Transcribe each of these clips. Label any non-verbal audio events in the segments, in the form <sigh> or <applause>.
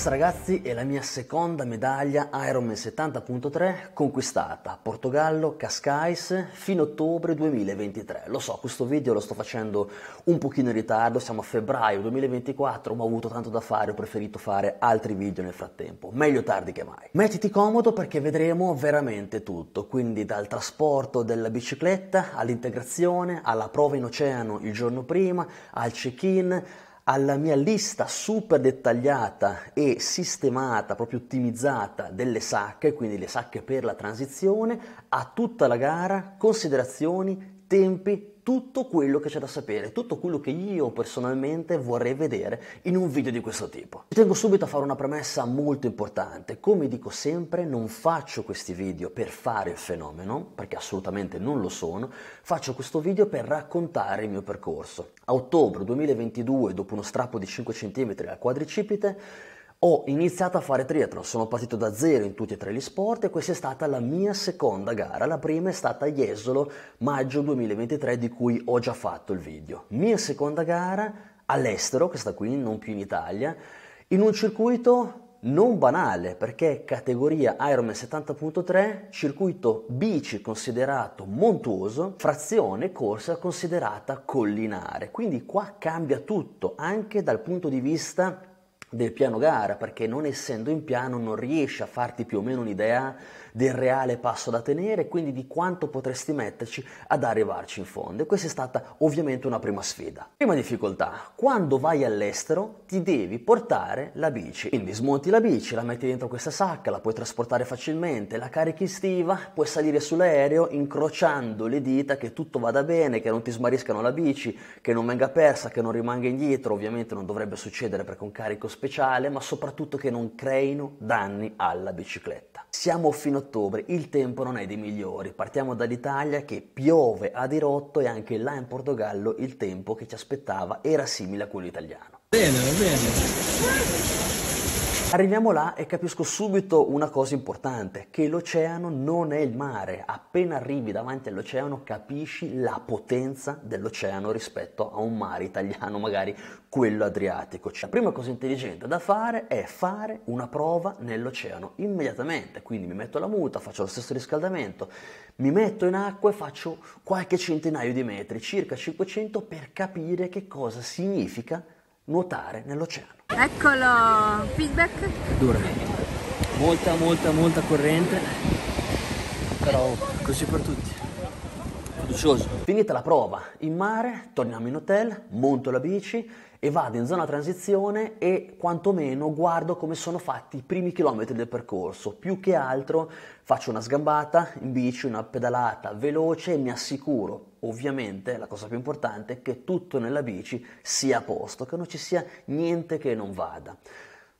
Yes ragazzi, è la mia seconda medaglia Ironman 70.3 conquistata, Portogallo, Cascais, fino a ottobre 2023. Lo so, questo video lo sto facendo un pochino in ritardo, siamo a febbraio 2024, ma ho avuto tanto da fare, ho preferito fare altri video nel frattempo, meglio tardi che mai. Mettiti comodo perché vedremo veramente tutto, quindi dal trasporto della bicicletta all'integrazione, alla prova in oceano il giorno prima, al check-in, alla mia lista super dettagliata e sistemata, proprio ottimizzata delle sacche, quindi le sacche per la transizione, a tutta la gara, considerazioni, tempi, tutto quello che c'è da sapere, tutto quello che io personalmente vorrei vedere in un video di questo tipo. Ci tengo subito a fare una premessa molto importante, come dico sempre non faccio questi video per fare il fenomeno, perché assolutamente non lo sono, faccio questo video per raccontare il mio percorso. A ottobre 2022, dopo uno strappo di 5 cm al quadricipite, ho iniziato a fare triathlon, sono partito da zero in tutti e tre gli sport e questa è stata la mia seconda gara, la prima è stata a Jesolo maggio 2023 di cui ho già fatto il video. Mia seconda gara all'estero, questa qui non più in Italia, in un circuito non banale perché categoria Ironman 70.3, circuito bici considerato montuoso, frazione corsa considerata collinare. Quindi qua cambia tutto anche dal punto di vista del piano gara, perché non essendo in piano non riesci a farti più o meno un'idea del reale passo da tenere quindi di quanto potresti metterci ad arrivarci in fondo. E questa è stata ovviamente una prima sfida. Prima difficoltà, quando vai all'estero ti devi portare la bici. Quindi smonti la bici, la metti dentro questa sacca, la puoi trasportare facilmente, la carichi estiva, puoi salire sull'aereo incrociando le dita che tutto vada bene, che non ti smariscano la bici, che non venga persa, che non rimanga indietro, ovviamente non dovrebbe succedere perché è un carico speciale, ma soprattutto che non creino danni alla bicicletta. Siamo fino a ottobre il tempo non è dei migliori. Partiamo dall'Italia che piove a dirotto e anche là in Portogallo il tempo che ci aspettava era simile a quello italiano. Bene, va bene. Arriviamo là e capisco subito una cosa importante, che l'oceano non è il mare. Appena arrivi davanti all'oceano capisci la potenza dell'oceano rispetto a un mare italiano, magari quello adriatico. Cioè, la prima cosa intelligente da fare è fare una prova nell'oceano immediatamente, quindi mi metto la muta, faccio lo stesso riscaldamento, mi metto in acqua e faccio qualche centinaio di metri, circa 500, per capire che cosa significa nuotare nell'oceano. Eccolo, feedback? Dura, molta molta molta corrente, però così per tutti. Fiducioso. Finita la prova in mare, torniamo in hotel, monto la bici e vado in zona transizione e quantomeno guardo come sono fatti i primi chilometri del percorso. Più che altro faccio una sgambata in bici, una pedalata veloce e mi assicuro ovviamente la cosa più importante è che tutto nella bici sia a posto, che non ci sia niente che non vada.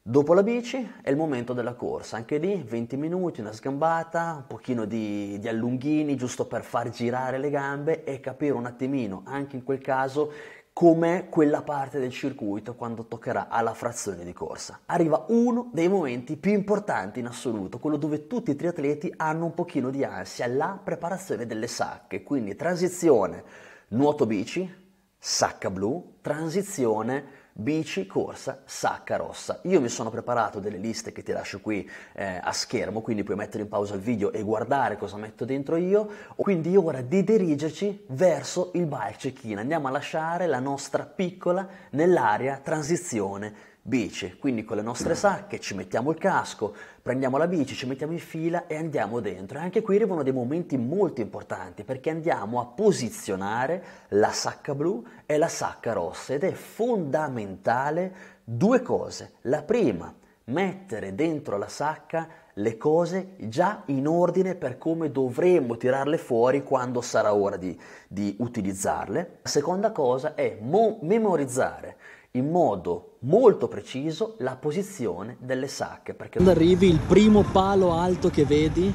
Dopo la bici è il momento della corsa, anche lì 20 minuti, una sgambata, un pochino di, di allunghini giusto per far girare le gambe e capire un attimino, anche in quel caso, com'è quella parte del circuito quando toccherà alla frazione di corsa. Arriva uno dei momenti più importanti in assoluto, quello dove tutti i triatleti hanno un pochino di ansia, la preparazione delle sacche, quindi transizione nuoto bici, sacca blu, transizione bici, corsa, sacca rossa. Io mi sono preparato delle liste che ti lascio qui eh, a schermo, quindi puoi mettere in pausa il video e guardare cosa metto dentro io. Quindi è ora di dirigerci verso il bike check-in. Andiamo a lasciare la nostra piccola nell'area transizione bici, quindi con le nostre sacche ci mettiamo il casco, prendiamo la bici, ci mettiamo in fila e andiamo dentro. E anche qui arrivano dei momenti molto importanti perché andiamo a posizionare la sacca blu e la sacca rossa ed è fondamentale due cose. La prima, mettere dentro la sacca le cose già in ordine per come dovremmo tirarle fuori quando sarà ora di, di utilizzarle. La seconda cosa è mo- memorizzare in modo molto preciso la posizione delle sacche. Perché... Quando arrivi il primo palo alto che vedi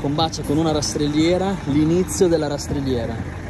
combacia con una rastrelliera l'inizio della rastrelliera.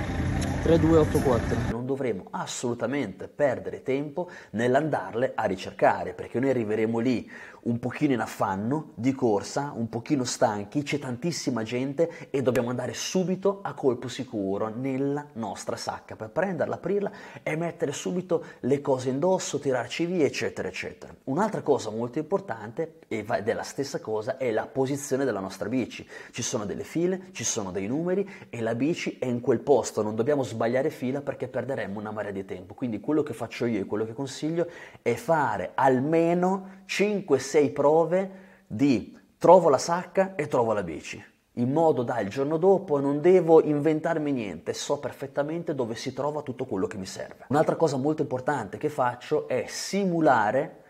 3, 2, 8, 4. Non dovremo assolutamente perdere tempo nell'andarle a ricercare perché noi arriveremo lì un pochino in affanno, di corsa, un pochino stanchi, c'è tantissima gente e dobbiamo andare subito a colpo sicuro nella nostra sacca per prenderla, aprirla e mettere subito le cose indosso, tirarci via, eccetera, eccetera. Un'altra cosa molto importante ed è la stessa cosa è la posizione della nostra bici. Ci sono delle file, ci sono dei numeri e la bici è in quel posto, non dobbiamo sbagliare fila perché perderemmo una marea di tempo. Quindi quello che faccio io e quello che consiglio è fare almeno 5-6 prove di trovo la sacca e trovo la bici, in modo da il giorno dopo non devo inventarmi niente, so perfettamente dove si trova tutto quello che mi serve. Un'altra cosa molto importante che faccio è simulare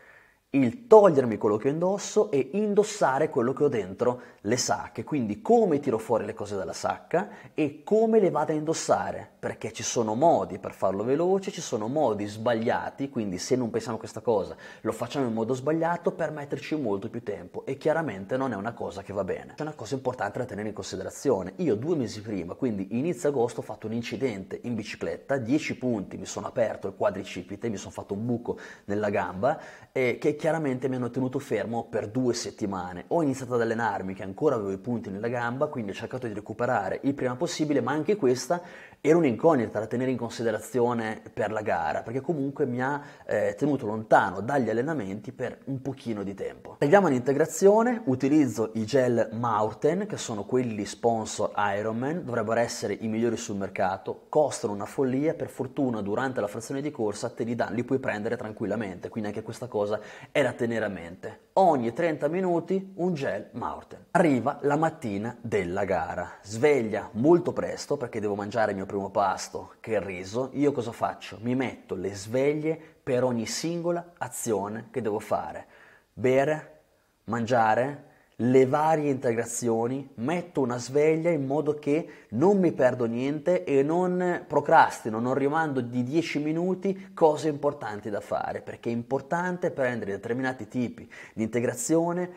il togliermi quello che indosso e indossare quello che ho dentro le sacche, quindi come tiro fuori le cose dalla sacca e come le vado a indossare, perché ci sono modi per farlo veloce, ci sono modi sbagliati, quindi se non pensiamo a questa cosa lo facciamo in modo sbagliato per metterci molto più tempo e chiaramente non è una cosa che va bene. È una cosa importante da tenere in considerazione, io due mesi prima, quindi inizio agosto, ho fatto un incidente in bicicletta, 10 punti, mi sono aperto il quadricipite, mi sono fatto un buco nella gamba, eh, che è chiaramente mi hanno tenuto fermo per due settimane. Ho iniziato ad allenarmi che ancora avevo i punti nella gamba, quindi ho cercato di recuperare il prima possibile, ma anche questa era un'incognita da tenere in considerazione per la gara, perché comunque mi ha eh, tenuto lontano dagli allenamenti per un pochino di tempo. Andiamo all'integrazione, utilizzo i gel Mountain, che sono quelli sponsor Ironman, dovrebbero essere i migliori sul mercato, costano una follia, per fortuna durante la frazione di corsa te li, danno, li puoi prendere tranquillamente, quindi anche questa cosa è da tenere a mente. Ogni 30 minuti un gel Morten. Arriva la mattina della gara. Sveglia molto presto perché devo mangiare il mio primo pasto, che è il riso. Io cosa faccio? Mi metto le sveglie per ogni singola azione che devo fare. Bere, mangiare, le varie integrazioni, metto una sveglia in modo che non mi perdo niente e non procrastino, non rimando di 10 minuti cose importanti da fare, perché è importante prendere determinati tipi di integrazione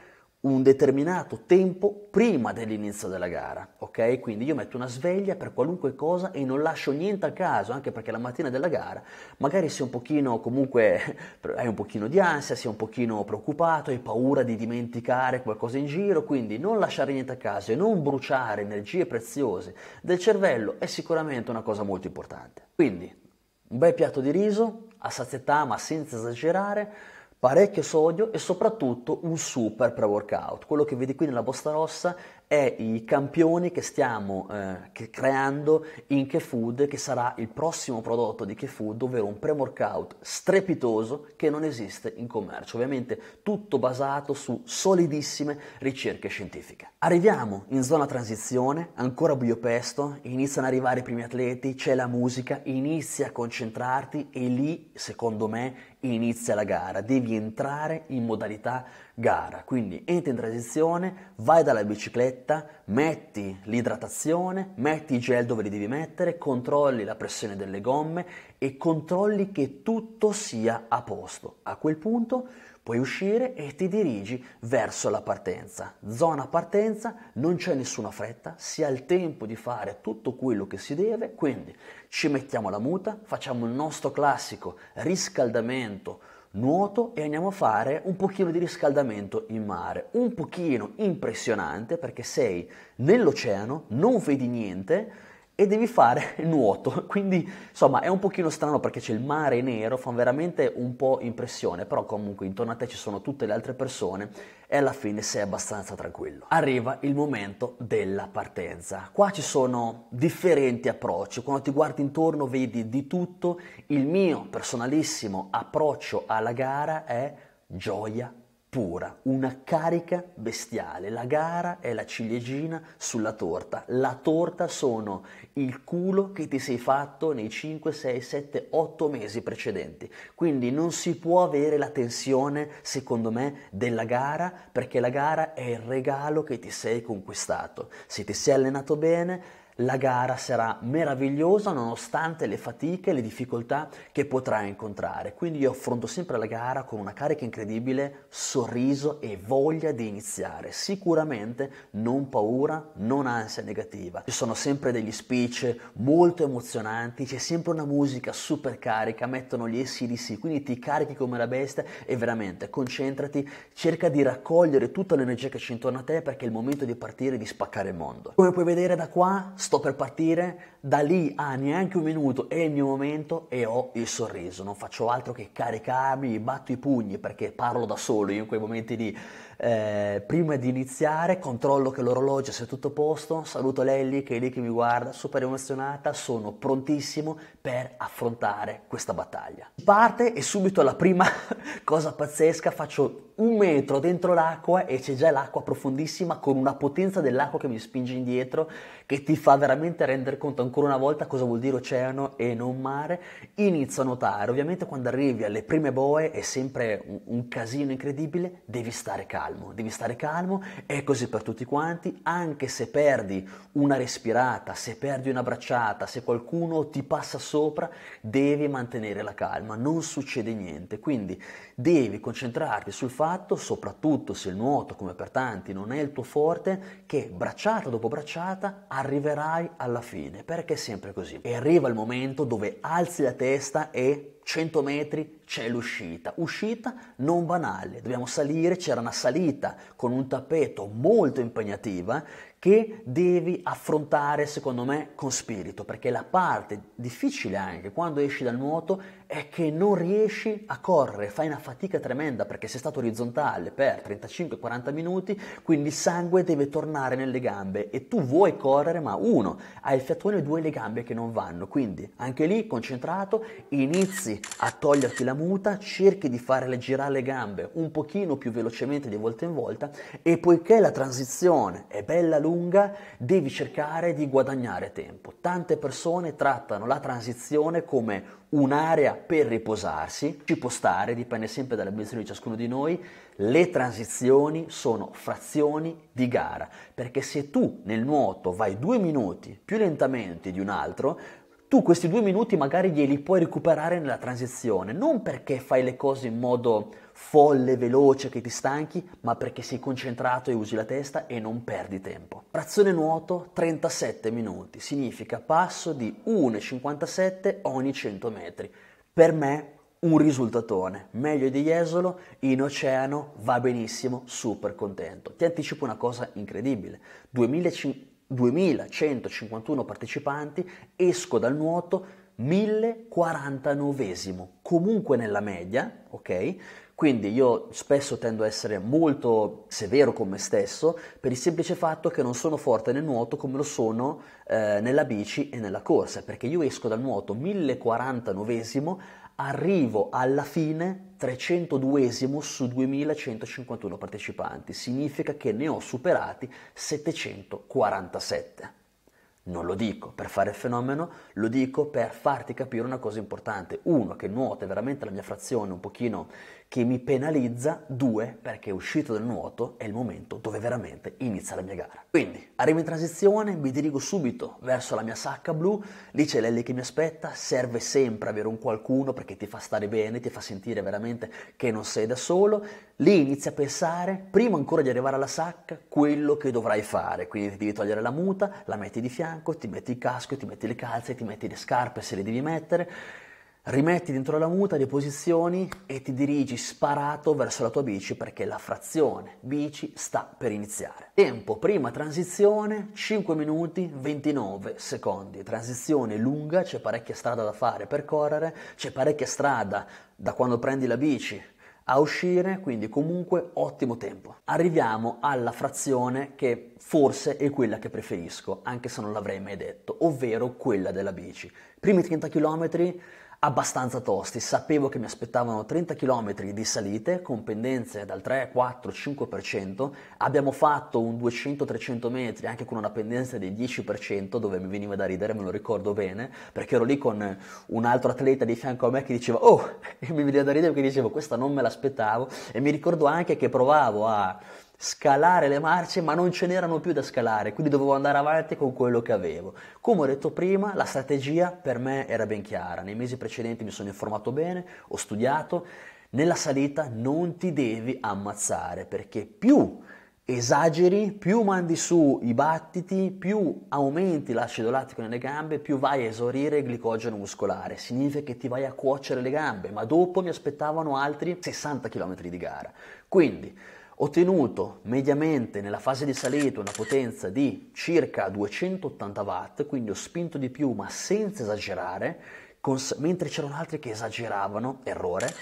un determinato tempo prima dell'inizio della gara, ok? Quindi io metto una sveglia per qualunque cosa e non lascio niente a caso, anche perché la mattina della gara magari sei un pochino comunque <laughs> hai un pochino di ansia, sei un pochino preoccupato, hai paura di dimenticare qualcosa in giro, quindi non lasciare niente a caso e non bruciare energie preziose del cervello è sicuramente una cosa molto importante. Quindi un bel piatto di riso a sazietà, ma senza esagerare parecchio sodio e soprattutto un super pre-workout. Quello che vedi qui nella bosta rossa è i campioni che stiamo eh, creando in KeFood, che sarà il prossimo prodotto di KeFood, ovvero un pre-workout strepitoso che non esiste in commercio. Ovviamente tutto basato su solidissime ricerche scientifiche. Arriviamo in zona transizione, ancora buio pesto, iniziano ad arrivare i primi atleti, c'è la musica, inizia a concentrarti e lì, secondo me, inizia la gara, devi entrare in modalità gara, quindi entri in transizione, vai dalla bicicletta, metti l'idratazione, metti i gel dove li devi mettere, controlli la pressione delle gomme e controlli che tutto sia a posto. A quel punto Puoi uscire e ti dirigi verso la partenza. Zona partenza, non c'è nessuna fretta, si ha il tempo di fare tutto quello che si deve, quindi ci mettiamo la muta, facciamo il nostro classico riscaldamento, nuoto e andiamo a fare un pochino di riscaldamento in mare. Un pochino impressionante perché sei nell'oceano, non vedi niente, e devi fare nuoto, <laughs> quindi insomma è un pochino strano perché c'è il mare nero, fa veramente un po' impressione, però comunque intorno a te ci sono tutte le altre persone e alla fine sei abbastanza tranquillo. Arriva il momento della partenza. Qua ci sono differenti approcci, quando ti guardi intorno vedi di tutto, il mio personalissimo approccio alla gara è gioia pura, una carica bestiale. La gara è la ciliegina sulla torta. La torta sono il culo che ti sei fatto nei 5, 6, 7, 8 mesi precedenti. Quindi non si può avere la tensione, secondo me, della gara perché la gara è il regalo che ti sei conquistato. Se ti sei allenato bene, la gara sarà meravigliosa nonostante le fatiche e le difficoltà che potrai incontrare. Quindi io affronto sempre la gara con una carica incredibile, sorriso e voglia di iniziare. Sicuramente non paura, non ansia negativa. Ci sono sempre degli speech molto emozionanti, c'è sempre una musica super carica, mettono gli SDC, quindi ti carichi come la bestia e veramente concentrati, cerca di raccogliere tutta l'energia che c'è intorno a te perché è il momento di partire e di spaccare il mondo. Come puoi vedere da qua sto per partire, da lì a neanche un minuto è il mio momento e ho il sorriso, non faccio altro che caricarmi, batto i pugni perché parlo da solo io in quei momenti lì. Di eh, prima di iniziare controllo che l'orologio sia tutto a posto, saluto Lelli che è lì che mi guarda, super emozionata, sono prontissimo per affrontare questa battaglia. Parte e subito la prima <laughs> cosa pazzesca, faccio un metro dentro l'acqua e c'è già l'acqua profondissima con una potenza dell'acqua che mi spinge indietro, che ti fa veramente rendere conto ancora una volta cosa vuol dire oceano e non mare. Inizio a nuotare, ovviamente quando arrivi alle prime boe è sempre un, un casino incredibile, devi stare calmo calmo, devi stare calmo, è così per tutti quanti, anche se perdi una respirata, se perdi una bracciata, se qualcuno ti passa sopra, devi mantenere la calma, non succede niente. Quindi Devi concentrarti sul fatto, soprattutto se il nuoto, come per tanti, non è il tuo forte, che bracciata dopo bracciata arriverai alla fine, perché è sempre così. E arriva il momento dove alzi la testa e 100 metri c'è l'uscita, uscita non banale, dobbiamo salire, c'era una salita con un tappeto molto impegnativa che devi affrontare secondo me con spirito, perché la parte difficile anche quando esci dal nuoto è che non riesci a correre, fai una fatica tremenda perché sei stato orizzontale per 35-40 minuti, quindi il sangue deve tornare nelle gambe e tu vuoi correre, ma uno, hai il fiatone e due le gambe che non vanno, quindi anche lì concentrato, inizi a toglierti la muta, cerchi di farle girare le gambe un pochino più velocemente di volta in volta e poiché la transizione è bella lunga, lunga devi cercare di guadagnare tempo. Tante persone trattano la transizione come un'area per riposarsi, ci può stare, dipende sempre dall'ambizione di ciascuno di noi, le transizioni sono frazioni di gara, perché se tu nel nuoto vai due minuti più lentamente di un altro, tu questi due minuti magari glieli puoi recuperare nella transizione, non perché fai le cose in modo folle, veloce, che ti stanchi, ma perché sei concentrato e usi la testa e non perdi tempo. Trazione nuoto 37 minuti, significa passo di 1,57 ogni 100 metri. Per me un risultatone, meglio di Jesolo, in oceano va benissimo, super contento. Ti anticipo una cosa incredibile, 2151 partecipanti, esco dal nuoto 1049, comunque nella media, ok? Quindi io spesso tendo a essere molto severo con me stesso per il semplice fatto che non sono forte nel nuoto come lo sono eh, nella bici e nella corsa, perché io esco dal nuoto 1049esimo, arrivo alla fine 302esimo su 2151 partecipanti, significa che ne ho superati 747. Non lo dico per fare il fenomeno, lo dico per farti capire una cosa importante. Uno, che nuota è veramente la mia frazione un pochino che mi penalizza, due perché uscito dal nuoto è il momento dove veramente inizia la mia gara. Quindi arrivo in transizione, mi dirigo subito verso la mia sacca blu, lì c'è l'Elli che mi aspetta, serve sempre avere un qualcuno perché ti fa stare bene, ti fa sentire veramente che non sei da solo, lì inizia a pensare, prima ancora di arrivare alla sacca, quello che dovrai fare, quindi ti devi togliere la muta, la metti di fianco, ti metti il casco, ti metti le calze, ti metti le scarpe se le devi mettere, Rimetti dentro la muta le posizioni e ti dirigi sparato verso la tua bici perché la frazione bici sta per iniziare. Tempo prima transizione 5 minuti 29 secondi. Transizione lunga, c'è parecchia strada da fare, percorrere, c'è parecchia strada da quando prendi la bici a uscire, quindi comunque ottimo tempo. Arriviamo alla frazione che forse è quella che preferisco, anche se non l'avrei mai detto, ovvero quella della bici. Primi 30 km abbastanza tosti, sapevo che mi aspettavano 30 km di salite con pendenze dal 3, 4, 5%, abbiamo fatto un 200-300 metri anche con una pendenza del 10% dove mi veniva da ridere, me lo ricordo bene, perché ero lì con un altro atleta di fianco a me che diceva oh, <laughs> e mi veniva da ridere perché dicevo questa non me l'aspettavo e mi ricordo anche che provavo a scalare le marce, ma non ce n'erano più da scalare, quindi dovevo andare avanti con quello che avevo. Come ho detto prima, la strategia per me era ben chiara, nei mesi precedenti mi sono informato bene, ho studiato, nella salita non ti devi ammazzare, perché più esageri, più mandi su i battiti, più aumenti l'acido lattico nelle gambe, più vai a esaurire il glicogeno muscolare. Significa che ti vai a cuocere le gambe, ma dopo mi aspettavano altri 60 km di gara. Quindi ottenuto mediamente nella fase di salita una potenza di circa 280 watt, quindi ho spinto di più ma senza esagerare, cons- mentre c'erano altri che esageravano, errore,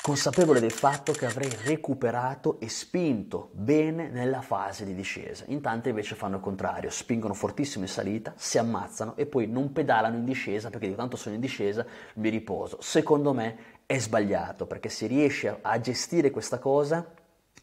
consapevole del fatto che avrei recuperato e spinto bene nella fase di discesa. In tanti invece fanno il contrario, spingono fortissimo in salita, si ammazzano e poi non pedalano in discesa perché di tanto sono in discesa, mi riposo. Secondo me è sbagliato perché se riesci a gestire questa cosa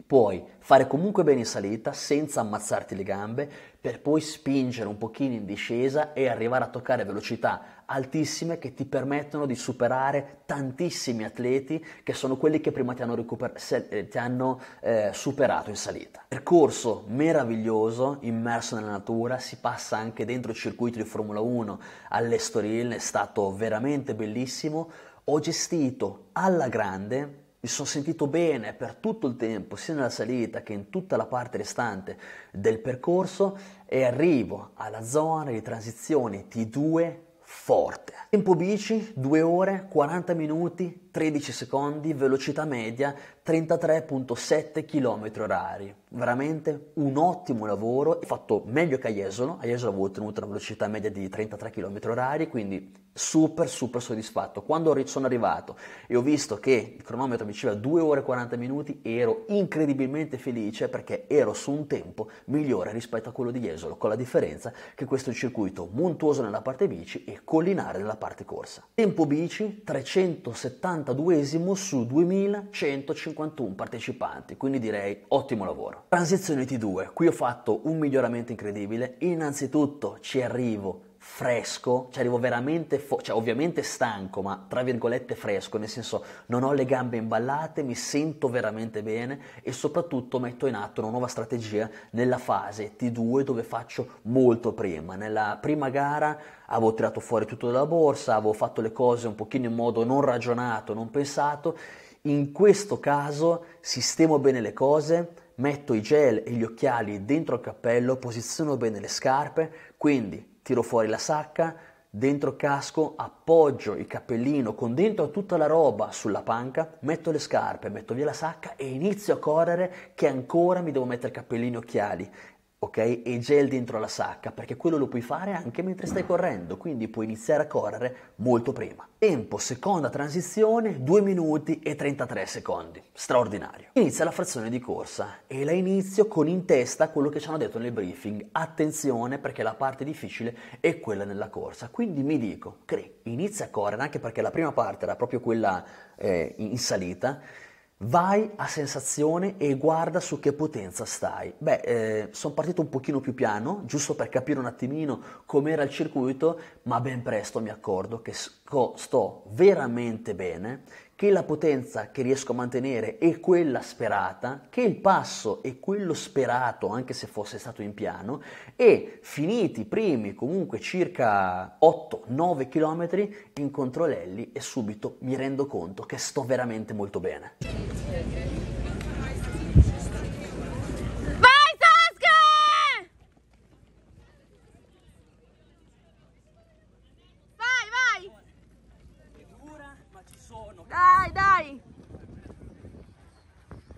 puoi fare comunque bene in salita senza ammazzarti le gambe per poi spingere un pochino in discesa e arrivare a toccare velocità altissime che ti permettono di superare tantissimi atleti che sono quelli che prima ti hanno, recuper- se- eh, ti hanno eh, superato in salita. Percorso meraviglioso, immerso nella natura, si passa anche dentro il circuito di Formula 1 all'Estoril, è stato veramente bellissimo, ho gestito alla grande mi sono sentito bene per tutto il tempo, sia nella salita che in tutta la parte restante del percorso e arrivo alla zona di transizione T2 forte. Tempo bici 2 ore 40 minuti 13 secondi, velocità media 33.7 km h Veramente un ottimo lavoro, fatto meglio che a Jesolo, a Jesolo avevo ottenuto una velocità media di 33 km h quindi super super soddisfatto. Quando sono arrivato e ho visto che il cronometro mi diceva 2 ore e 40 minuti, ero incredibilmente felice perché ero su un tempo migliore rispetto a quello di Jesolo, con la differenza che questo è un circuito montuoso nella parte bici e collinare nella parte corsa. Tempo bici 370 92 su 2151 partecipanti, quindi direi ottimo lavoro. Transizione T2, qui ho fatto un miglioramento incredibile, innanzitutto ci arrivo fresco, cioè arrivo veramente, fo- cioè ovviamente stanco, ma tra virgolette fresco, nel senso non ho le gambe imballate, mi sento veramente bene e soprattutto metto in atto una nuova strategia nella fase T2 dove faccio molto prima. Nella prima gara avevo tirato fuori tutto dalla borsa, avevo fatto le cose un pochino in modo non ragionato, non pensato. In questo caso sistemo bene le cose, metto i gel e gli occhiali dentro al cappello, posiziono bene le scarpe, quindi tiro fuori la sacca, dentro casco, appoggio il cappellino con dentro tutta la roba sulla panca, metto le scarpe, metto via la sacca e inizio a correre che ancora mi devo mettere cappellino e occhiali ok? E gel dentro la sacca, perché quello lo puoi fare anche mentre stai correndo, quindi puoi iniziare a correre molto prima. Tempo, seconda transizione, 2 minuti e 33 secondi, straordinario. Inizia la frazione di corsa e la inizio con in testa quello che ci hanno detto nel briefing, attenzione perché la parte difficile è quella nella corsa, quindi mi dico, cre, inizia a correre anche perché la prima parte era proprio quella eh, in salita, Vai a sensazione e guarda su che potenza stai. Beh, eh, sono partito un pochino più piano, giusto per capire un attimino com'era il circuito, ma ben presto mi accordo che sto veramente bene che la potenza che riesco a mantenere è quella sperata, che il passo è quello sperato anche se fosse stato in piano e finiti i primi comunque circa 8-9 km incontro Lelli e subito mi rendo conto che sto veramente molto bene.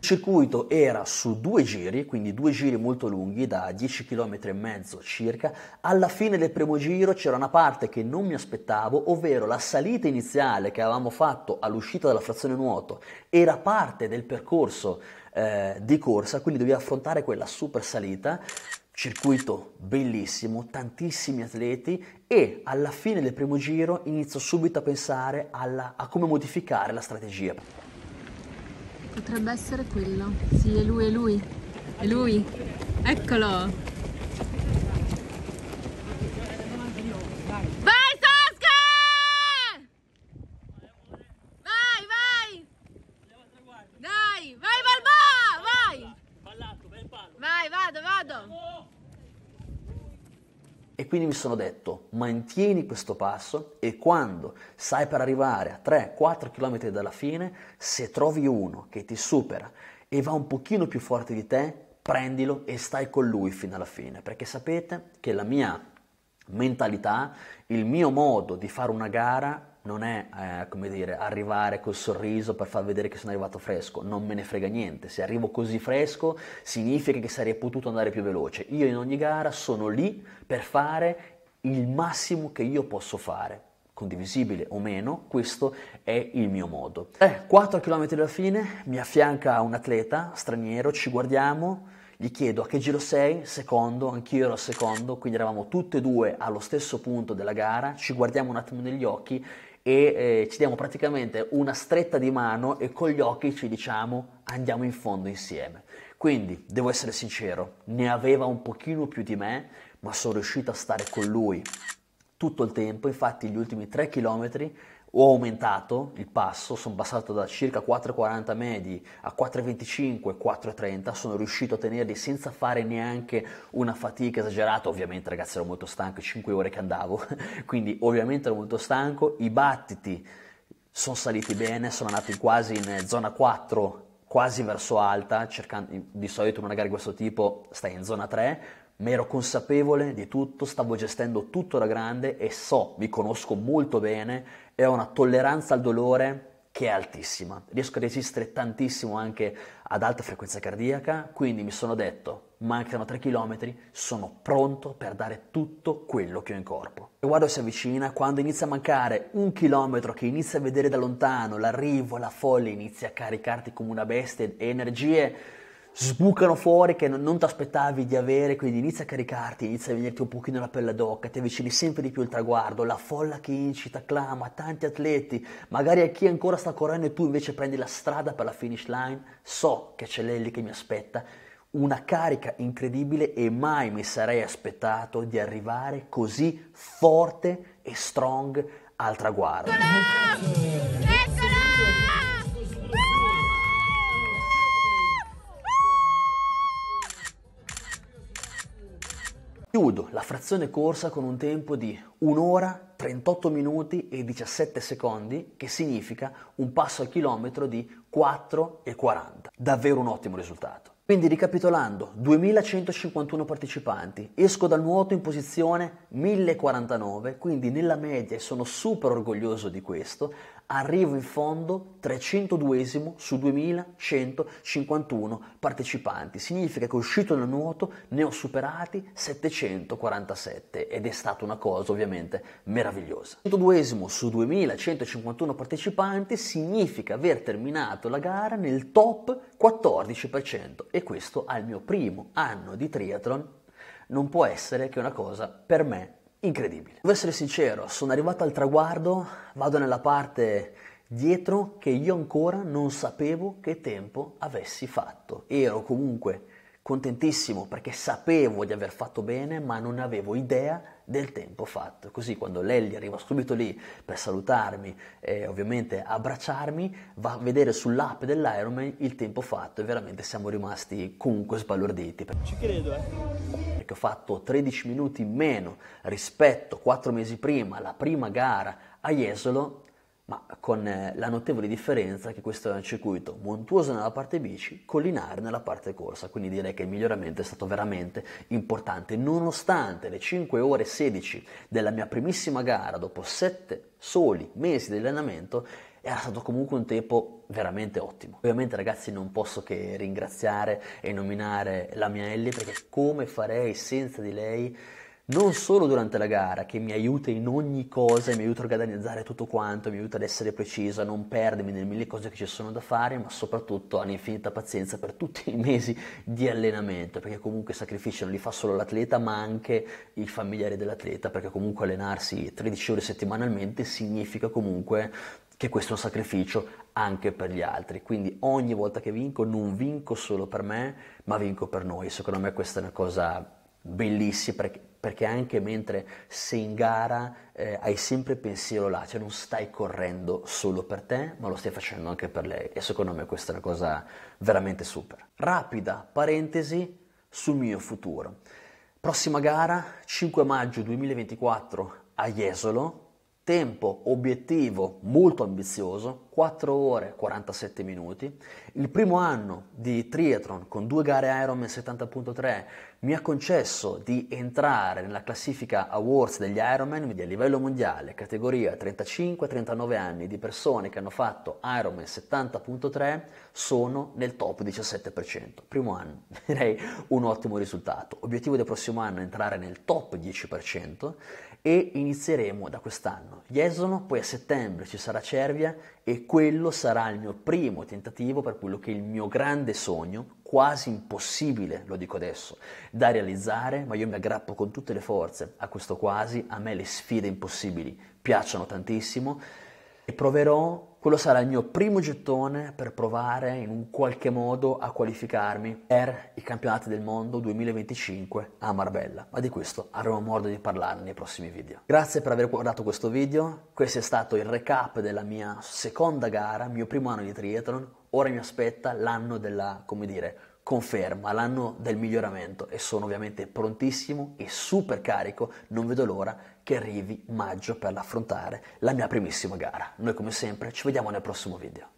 circuito era su due giri, quindi due giri molto lunghi, da 10 km e mezzo circa. Alla fine del primo giro c'era una parte che non mi aspettavo, ovvero la salita iniziale che avevamo fatto all'uscita dalla frazione nuoto era parte del percorso eh, di corsa, quindi dovevo affrontare quella super salita circuito bellissimo, tantissimi atleti e alla fine del primo giro inizio subito a pensare alla, a come modificare la strategia. Potrebbe essere quello. Sì, è lui, è lui. È lui. Eccolo! E quindi mi sono detto, mantieni questo passo e quando sai per arrivare a 3-4 km dalla fine, se trovi uno che ti supera e va un pochino più forte di te, prendilo e stai con lui fino alla fine, perché sapete che la mia mentalità, il mio modo di fare una gara non è eh, come dire arrivare col sorriso per far vedere che sono arrivato fresco, non me ne frega niente, se arrivo così fresco significa che sarei potuto andare più veloce, io in ogni gara sono lì per fare il massimo che io posso fare, condivisibile o meno, questo è il mio modo. Eh, 4 km dalla fine mi affianca un atleta straniero, ci guardiamo, gli chiedo a che giro sei, secondo, anch'io ero secondo, quindi eravamo tutte e due allo stesso punto della gara, ci guardiamo un attimo negli occhi e eh, ci diamo praticamente una stretta di mano e con gli occhi ci diciamo andiamo in fondo insieme. Quindi, devo essere sincero, ne aveva un pochino più di me, ma sono riuscito a stare con lui tutto il tempo, infatti gli ultimi 3 chilometri ho aumentato il passo, sono passato da circa 4,40 medi a 4,25, 4,30, sono riuscito a tenerli senza fare neanche una fatica esagerata, ovviamente ragazzi ero molto stanco, 5 ore che andavo, <laughs> quindi ovviamente ero molto stanco, i battiti sono saliti bene, sono andati quasi in zona 4 quasi verso alta, cercando, di solito in una gara di questo tipo stai in zona 3, ma ero consapevole di tutto, stavo gestendo tutto da grande e so, mi conosco molto bene e ho una tolleranza al dolore che è altissima. Riesco a resistere tantissimo anche ad alta frequenza cardiaca, quindi mi sono detto, mancano 3 km, sono pronto per dare tutto quello che ho in corpo. E guardo si avvicina, quando inizia a mancare un chilometro che inizia a vedere da lontano l'arrivo, la folla inizia a caricarti come una bestia, e energie sbucano fuori che non, non ti aspettavi di avere, quindi inizia a caricarti, inizia a venirti un pochino la pelle d'occa, ti avvicini sempre di più al traguardo, la folla che incita, clama, tanti atleti, magari a chi ancora sta correndo e tu invece prendi la strada per la finish line, so che c'è Lelli che mi aspetta, una carica incredibile e mai mi sarei aspettato di arrivare così forte e strong al traguardo. Chiudo la frazione corsa con un tempo di 1 ora 38 minuti e 17 secondi, che significa un passo al chilometro di 4,40. Davvero un ottimo risultato. Quindi ricapitolando, 2151 partecipanti, esco dal nuoto in posizione 1049, quindi nella media e sono super orgoglioso di questo, arrivo in fondo 302 su 2151 partecipanti, significa che uscito dal nuoto ne ho superati 747 ed è stata una cosa ovviamente meravigliosa. 102 su 2151 partecipanti significa aver terminato la gara nel top 14% e questo al mio primo anno di triathlon non può essere che una cosa per me incredibile. Devo essere sincero, sono arrivato al traguardo, vado nella parte dietro che io ancora non sapevo che tempo avessi fatto. Ero comunque contentissimo perché sapevo di aver fatto bene, ma non avevo idea del tempo fatto. Così quando Lelli arriva subito lì per salutarmi e ovviamente abbracciarmi, va a vedere sull'app dell'Ironman il tempo fatto e veramente siamo rimasti comunque sbalorditi. Ci credo, eh. Perché ho fatto 13 minuti in meno rispetto a 4 mesi prima, alla prima gara a Jesolo ma con eh, la notevole differenza che questo è un circuito montuoso nella parte bici, collinare nella parte corsa, quindi direi che il miglioramento è stato veramente importante, nonostante le 5 ore 16 della mia primissima gara dopo 7 soli mesi di allenamento, era stato comunque un tempo veramente ottimo. Ovviamente ragazzi non posso che ringraziare e nominare la mia Ellie perché come farei senza di lei non solo durante la gara, che mi aiuta in ogni cosa, mi aiuta a organizzare tutto quanto, mi aiuta ad essere precisa, a non perdermi nelle mille cose che ci sono da fare, ma soprattutto all'infinita pazienza per tutti i mesi di allenamento, perché comunque i sacrifici non li fa solo l'atleta, ma anche i familiari dell'atleta, perché comunque allenarsi 13 ore settimanalmente significa comunque che questo è un sacrificio anche per gli altri. Quindi ogni volta che vinco non vinco solo per me, ma vinco per noi. Secondo me questa è una cosa bellissima perché, perché anche mentre sei in gara eh, hai sempre pensiero là, cioè non stai correndo solo per te, ma lo stai facendo anche per lei e secondo me questa è una cosa veramente super. Rapida parentesi sul mio futuro. Prossima gara, 5 maggio 2024 a Jesolo, tempo obiettivo molto ambizioso, 4 ore 47 minuti. Il primo anno di triathlon con due gare Ironman 70.3 mi ha concesso di entrare nella classifica awards degli Ironman a livello mondiale, categoria 35-39 anni di persone che hanno fatto Ironman 70.3 sono nel top 17%. Primo anno, <laughs> direi un ottimo risultato. Obiettivo del prossimo anno è entrare nel top 10% e inizieremo da quest'anno. Jesono, poi a settembre ci sarà Cervia e quello sarà il mio primo tentativo per quello che è il mio grande sogno, quasi impossibile, lo dico adesso, da realizzare, ma io mi aggrappo con tutte le forze a questo quasi, a me le sfide impossibili piacciono tantissimo e proverò, quello sarà il mio primo gettone per provare in un qualche modo a qualificarmi per i campionati del mondo 2025 a Marbella, ma di questo avremo modo di parlarne nei prossimi video. Grazie per aver guardato questo video, questo è stato il recap della mia seconda gara, mio primo anno di triathlon, ora mi aspetta l'anno della, come dire, conferma l'anno del miglioramento e sono ovviamente prontissimo e super carico, non vedo l'ora che arrivi maggio per affrontare la mia primissima gara. Noi come sempre ci vediamo nel prossimo video.